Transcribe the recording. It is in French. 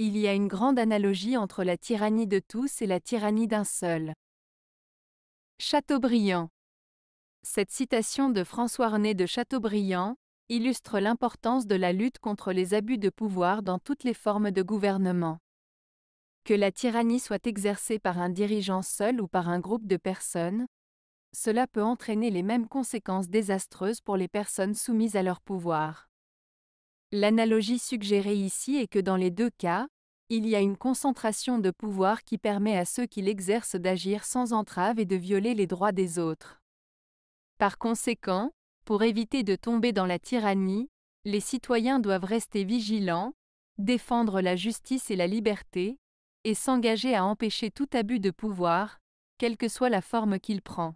Il y a une grande analogie entre la tyrannie de tous et la tyrannie d'un seul. Chateaubriand. Cette citation de François René de Chateaubriand illustre l'importance de la lutte contre les abus de pouvoir dans toutes les formes de gouvernement. Que la tyrannie soit exercée par un dirigeant seul ou par un groupe de personnes, cela peut entraîner les mêmes conséquences désastreuses pour les personnes soumises à leur pouvoir. L'analogie suggérée ici est que dans les deux cas, il y a une concentration de pouvoir qui permet à ceux qui l'exercent d'agir sans entrave et de violer les droits des autres. Par conséquent, pour éviter de tomber dans la tyrannie, les citoyens doivent rester vigilants, défendre la justice et la liberté, et s'engager à empêcher tout abus de pouvoir, quelle que soit la forme qu'il prend.